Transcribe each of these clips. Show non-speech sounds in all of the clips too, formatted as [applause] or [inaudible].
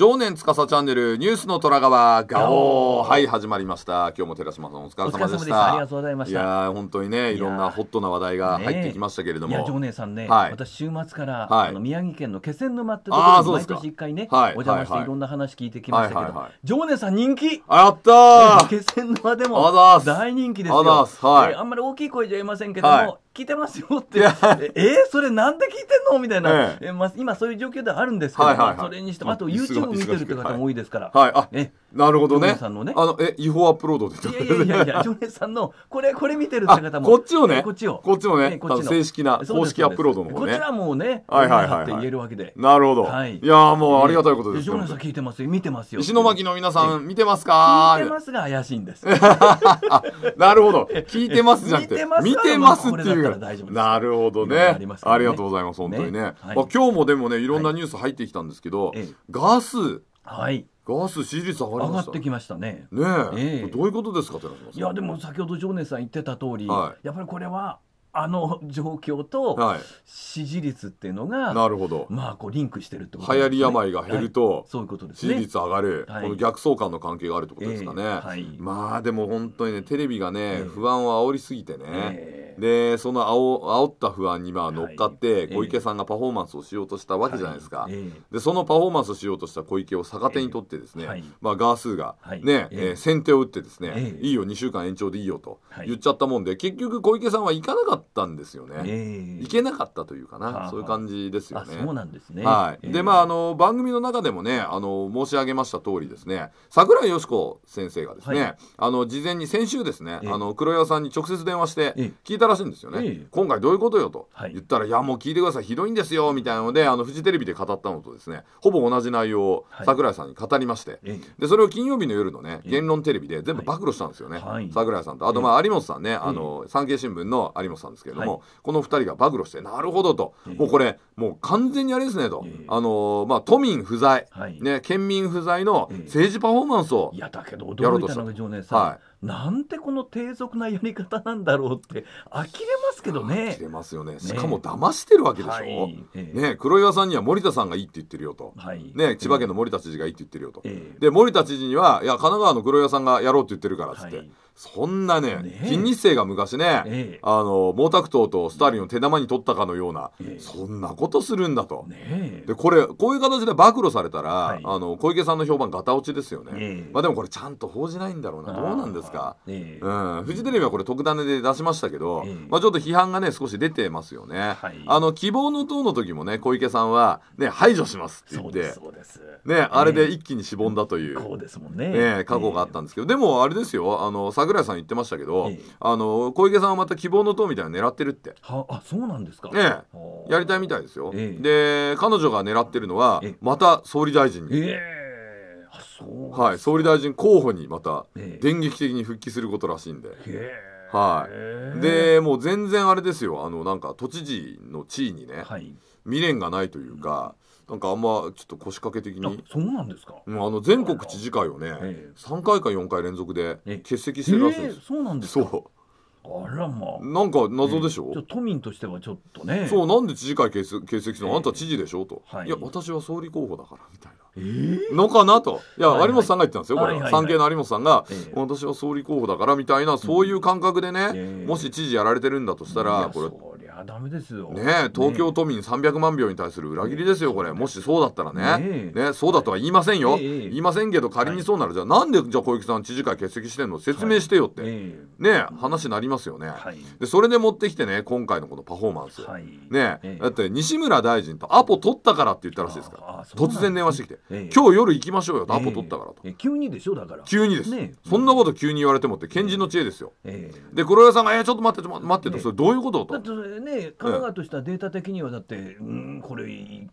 常年司チャンネルニュースの虎川ガオはい始まりました今日も寺島さんお疲れ様でしたありがとうございましたいや本当にねいろんなホットな話題が入ってきましたけれども、常年さんね、はい、私週末から、はい、あの宮城県の気仙沼ってところに毎年一回ね、はい、お邪魔していろんな話聞いてきましたけど、常年さん人気やった気仙沼でも大人気ですよあ,、はい、あんまり大きい声じゃ言えませんけども、聞いてますよってえー、それなんで聞いてんのみたいな、ええまあ、今そういう状況ではあるんですけど、それにしてもあと YouTube 見てるって方も多いですから、はいはい、えなるほどね。さんのね。あの、え、違法アップロードでいやいやいや常連 [laughs] さんの、これ、これ見てるって方も。こっちをね。こっちを。こっちね。正式な、公式アップロードのこちらもね、はいはいはい。って言えるわけで。なるほど。い。やもうありがたいことです。常連さん聞いてますよ。見てますよ。石巻の皆さん、見てますか見てますが怪しいんです。[laughs] なるほど。聞いてますじゃて、見てますっていうなるほどね。ありがとうございます、本当にね。今日もでもね、いろんなニュース入ってきたんですけど、ガス。はい。ガス支持率上がりました上がってきましたね。ねええー、どういうことですかいやでも先ほど常念さん言ってた通り、はい、やっぱりこれはあの状況と支持率っていうのが、なるほどまあこうリンクしてるってこと、ね、流行り病が減ると、はい、そういうことですね支持率上がる、はい、この逆相関の関係があるってことですかね、えー、はい、まあでも本当にねテレビがね、えー、不安を煽りすぎてね、えー、でその煽煽った不安にまあ乗っかって、小池さんがパフォーマンスをしようとしたわけじゃないですか、でそのパフォーマンスをしようとした小池を逆手にとってですね、まあ、ガースーがね、ねえー、先手を打ってですね、いいよ2週間延長でいいよと言っちゃったもんで、結局小池さんは行かなかったったんですよね、えー、行けなかったというかな、そういう感じですよね。そうなんですね、はいでまあ、あの番組の中でもねあの申し上げました通りですね桜井よし子先生がですね、はい、あの事前に先週ですね、あの黒岩さんに直接電話して聞いたらしいんですよね、今回どういうことよと言ったら、はい、いやもう聞いてくださいひどいんですよみたいなのであのフジテレビで語ったのとですねほぼ同じ内容を桜井さんに語りまして、はい、でそれを金曜日の夜のね言論テレビで全部暴露したんですよね、はい、桜井さんとあとまあ有本さんね、あの産経新聞の有本さんんですけれども、はい、この2人が暴露してなるほどと、もうこれもう完全にあれですねと、あのー、まあ、都民不在、はい、ね、県民不在の政治パフォーマンスをやろうとした。いやだけど驚いたのはいなんてこの低俗なやり方なんだろうって呆れますけどね呆れますよねしかも騙してるわけでしょ、はい、えね黒岩さんには森田さんがいいって言ってるよと、はい、ね千葉県の森田知事がいいって言ってるよと、えー、で森田知事にはいや神奈川の黒岩さんがやろうって言ってるからっつって、はい、そんなね、ね金日成が昔ね、えー、あの毛沢東とスターリンを手玉に取ったかのような、えー、そんなことするんだと、ね、でこれこういう形で暴露されたら、はい、あの小池さんの評判ガタ落ちですよね、まあでもこれちゃんと報じないんだろうなどうなんですかですか、えー、うん、フジテレビはこれ特ダネで出しましたけど、えー、まあ、ちょっと批判がね少し出てますよね、はい、あの希望の党の時もね小池さんは、ね、排除しますって言ってね、あれで一気にしぼんだという、え過去があったんですけど、でもあれですよあの桜井さん言ってましたけど、あの小池さんはまた希望の党みたいなの狙ってるってはあそうなんですか、ね、やりたいみたいですよ、で彼女が狙ってるのはまた総理大臣に。えーはい、総理大臣候補にまた電撃的に復帰することらしいんで。はい、でもう全然あれですよあのなんか都知事の地位にね、はい、未練がないというか、うん、なんかあんまちょっと腰掛け的にそうなんですか、うん、あの全国知事会をね、え3回か4回連続で欠席してるらしいんです、そうなんですそうあらまあ。なんか謎でしょ、えー、都民としてはちょっとね。そう、なんで知事会欠席欠席するの、えー、あんた知事でしょと、はい。いや、私は総理候補だからみたいな。えー、のかなと。いや、はいはい、有本さんが言ってたんですよ、これは。産、は、経、いはい、の有本さんが、えー、私は総理候補だからみたいな、そういう感覚でね、うん、もし知事やられてるんだとしたら、これ、やダメですよね東京都民300万票に対する裏切りですよこれもしそうだったらねねそうだとは言いませんよ言いませんけど仮にそうならじゃあなんでじゃ小池さん知事会欠席してんの説明してよってね話になりますよねでそれで持ってきてね今回のこのパフォーマンスねだって西村大臣とアポ取ったからって言ったらしいですから突然電話してきて今日夜行きましょうよとアポ取ったからと急にでしょだから急にですそんなこと急に言われてもって賢人の知恵ですよで黒岩さんが「えちょっと待って待って」とそれどういうことと。ね、考えとしたデータ的にはだって、うん、これいいん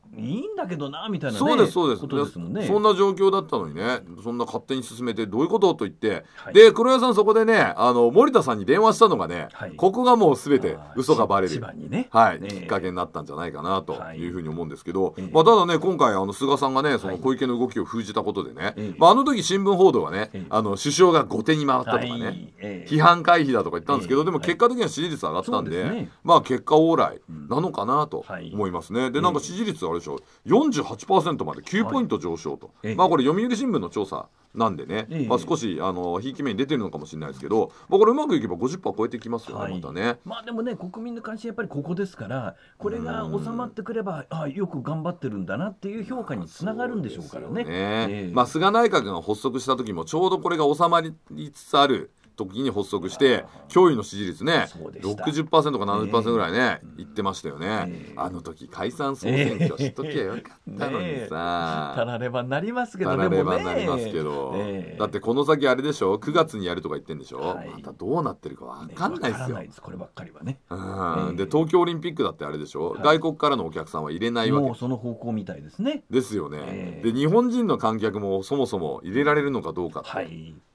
だけどなみたいな、ね、そうですそうですことですもんね。そんな状況だったのにね、そんな勝手に進めてどういうことと言って、はい、で黒岩さんそこでね、あの森田さんに電話したのがね、はい、ここがもうすべて嘘がばれる、ね、はい、ね、きっかけになったんじゃないかなというふうに思うんですけど、はい、まあただね今回あの菅さんがねその小池の動きを封じたことでね、まああの時新聞報道はね、あの首相が後手に回ったとかね、批判回避だとか言ったんですけど、でも結果的には支持率上がったんで、まあ結結果往来なのかなと思いますね、はい、でなんか支持率あれでしょう48%まで9ポイント上昇と、はい、まあこれ読売新聞の調査なんでね、まあ、少しあのひいき目に出てるのかもしれないですけど、まあ、これうまくいけば50%超えてきますよね、はい、またね。まあでもね、国民の関心やっぱりここですから、これが収まってくれば、あよく頑張ってるんだなっていう評価につながるんでしょうからね。まあ、菅内閣が発足した時も、ちょうどこれが収まりつつある時に発足して驚異の支持率ね60%か70%ぐらいね、えー、言ってましたよね、えー、あの時解散総選挙しときゃよかったのにさ、たらればなりますけどたらればなりますけど、だってこの先あれでしょ9月にやるとか言ってんでしょ、はい、またどうなってるか分かんないですよ、ね、こればっかりはね、うんで東京オリンピックだってあれでしょ、はい、外国からのお客さんは入れないわけその方向みたいですねですよね、で日本人の観客もそもそも入れられるのかどうか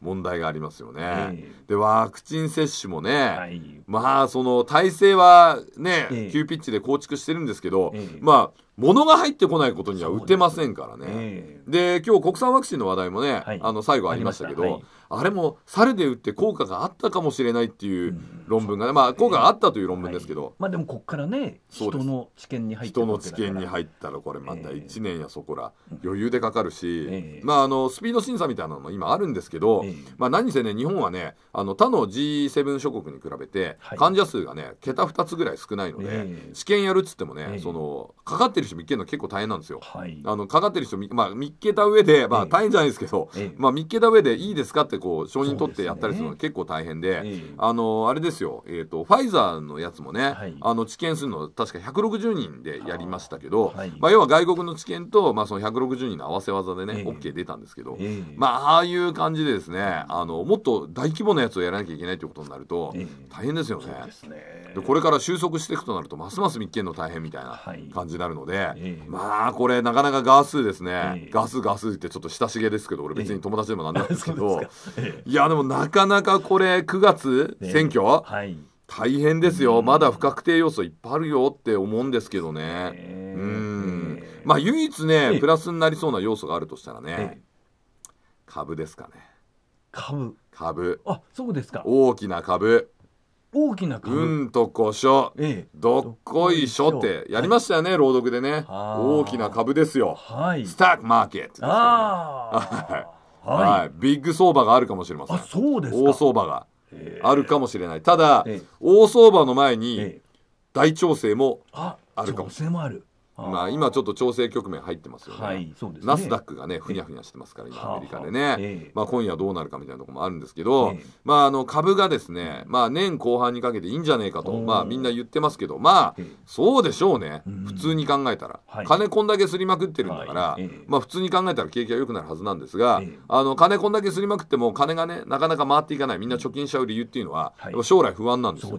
問題がありますよね、でワクチン接種もね、はい、まあその体制はね、え急ピッチで構築してるんですけど、えまあ物が入ってこないことには打てませんからね。で、え今日国産ワクチンの話題もね、はい、あの最後ありましたけどあはい、あれも猿で打って効果があったかもしれないっていう。うん論文が、ね、まあ、今回あったという論文ですけど、はい、まあでもここからね人の知見に入った人の知見に入ったらこれまた1年やそこら余裕でかかるし、えー、まああのスピード審査みたいなのも今あるんですけど、えー、まあ何せね日本はねあの他の G7 諸国に比べて患者数がね、桁2つぐらい少ないので、えー、験やるっつってもね、そのかかってる人見っけるの結構大変なんですよ、はい、あのかかってる人まあ見っけた上でまあ大変じゃないですけど、まあ見っけた上でいいですかってこう承認取ってやったりするの結構大変で、あのあれですよですよ、えーと、ファイザーのやつもね、はい、あの治験するの確か160人でやりましたけど、はい、まあ、要は外国の治験と、まあ、その160人の合わせ技でね、えー、OK 出たんですけど、えー、まあ、ああいう感じでですねあのもっと大規模なやつをやらなきゃいけないということになると、大変ですよねえー、でこれから収束していくとなるとますます密件の大変みたいな感じになるので、まあこれなかなかガースですね、ガスガスってちょっと親しげですけど俺別に友達でもなんなんですけど、いやでもなかなかこれ9月選挙、は、い、大変ですよ、まだ不確定要素いっぱいあるよって思うんですけどね。うんまあ、唯一ね、プラスになりそうな要素があるとしたらね、株ですかね。株。株。あ、そうですか。大きな株。大きな株。うんとこしょ、ええ、どっこいしょってやりましたよね、はい、朗読でね。大きな株ですよ。はい。スタックマーケット、ね、ああ。[laughs] はい。はい、ビッグ相場があるかもしれません。あ、そうですか。大相場が。あるかもしれない。ただ、大相場の前に大調整もあるかもしれない。まあ、今ちょっと調整局面入ってますよね,、はいそうですナスダックがねふにゃふにゃしてますから今アメリカでね、まあ、今夜どうなるかみたいなところもあるんですけど、まあ、あの株がですね、まあ、年後半にかけていいんじゃねえかと、まあ、みんな言ってますけどまあそうでしょうね普通に考えたら、金こんだけすりまくってるんだから、まあ、普通に考えたら景気が良くなるはずなんですが、あの金こんだけすりまくっても金がねなかなか回っていかないみんな貯金しちゃう理由っていうのは、将来不安なんですよ。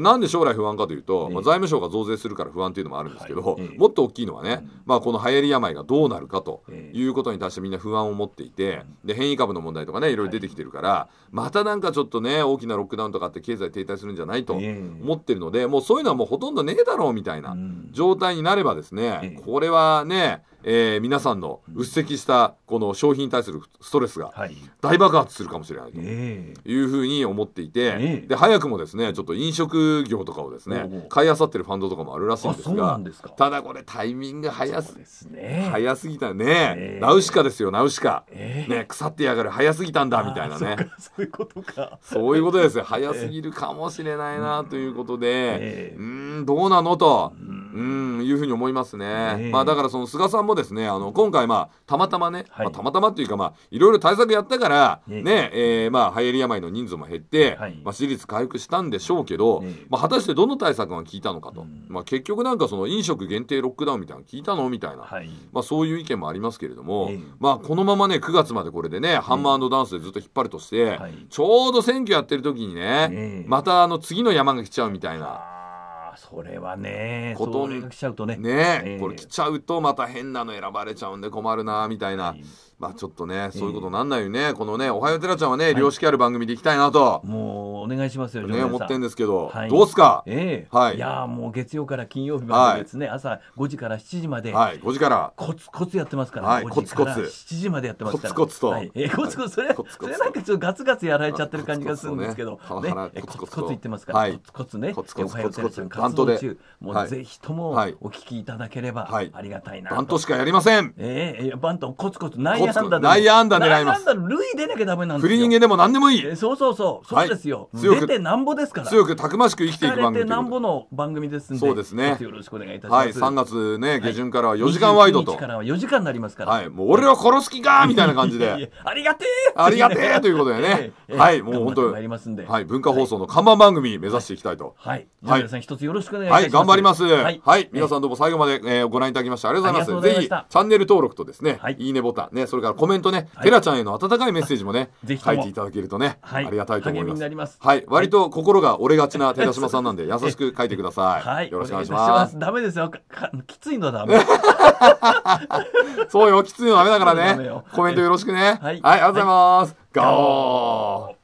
なんで将来不安かというと、まあ、財務省が増税するから不安っていうのもあるんですけど、もっと大きいのはね、まあ、この流行り病がどうなるかということに対してみんな不安を持っていてで変異株の問題とかねいろいろ出てきてるから、またなんかちょっとね大きなロックダウンとかって経済停滞するんじゃないと思ってるのでもうそういうのはもうほとんどねえだろうみたいな状態になればですねこれはねえー、皆さんのうっせきしたこの消費に対するストレスが大爆発するかもしれないというふうに思っていて、で早くもですねちょっと飲食業とかをですね買いあさってるファンドとかもあるらしいんですがただこれタイミング早す,、早すぎたね、ナウシカですよナウシカ、ね、腐ってやがる早すぎたんだみたいなねそういうことかそういうことです早すぎるかもしれないなということで、うんどうなのと。うんうんいうふうに思いますね、えー、まあ、だからその菅さんもですねあの今回、まあ、たまたまね、はい、まあ、たまたまっていうか、まあ、いろいろ対策やったから、えー、ねえまあ、流行り病の人数も減って、はい、まあ、支持率回復したんでしょうけど、えー、まあ、果たしてどの対策が効いたのかと、まあ、結局なんかその飲食限定ロックダウンみたいなの効いたのみたいな、はい、まあ、そういう意見もありますけれども、まあ、このままね9月までこれでねハンマーダンスでずっと引っ張るとして、ちょうど選挙やってる時にね、またあの次の山が来ちゃうみたいな。これはねこれ来ちゃうとねね、えー、これ来ちゃうとまた変なの選ばれちゃうんで困るなみたいな、まあちょっとねそういうことなんないよね、このね「おはよう寺ちゃん」はね、良識ある番組でいきたいなともうお願いしますよね思ってんですけど、はい、どうすかええー、はい、いやもう月曜から金曜日までですね、朝5時から7時まではい5時からコツコツやってますから、はい、コツコツ7時までやってますからコツコツと、はいえー、コツコツそれ,、コツコツそれなんかちょっとガツガツやられちゃってる感じがするんですけどねコツコツ,、ね、コツコツ言ってますから、コツコツねコツココツコツコツコツコツコツコツコツコツコツコツコツでもうぜひともお聞きいただければありがたいなはいバントしかやりませんええー、バントコツコツ内野安打で内野安打狙います内野安打塁出なきゃダメなんですよ振り逃げでも何でもいい、えー、そうそうそうそうですよ、はい、強く出てなんぼですから強くたくましく生きていく番組なんぼの番組ですんでそうですねよろしくお願いいたしますはい3月ね下旬からは4時間ワイドと、はい、からは4時間になりますからはいもう俺を殺す気かみたいな感じで [laughs] ありがてえありがてえということでね、[laughs] えーえー、はいもう本当はい文化放送の看板番組目指していきたいとはい、はい、皆さん一つよろしくくお願いします。はい、頑張ります。はい、はい、皆さんどうも最後まで、えー、ご覧いただきましてありがとうございます。ぜひチャンネル登録とですね、はい、いいねボタンね、それからコメントね、はい、ラちゃんへの温かいメッセージもね、ぜひ書いていただけるとね、はい、ありがたいと思います。ますはい、割と心が折れがちな寺島さんなんで [laughs] 優しく書いてください。はい、よろしくお願いします。ダメですよ。きついのダメ。[laughs] そうよ、きついのはダメだからね。[laughs] コメントよろしくね。はい、ありがとうございます。ガオー。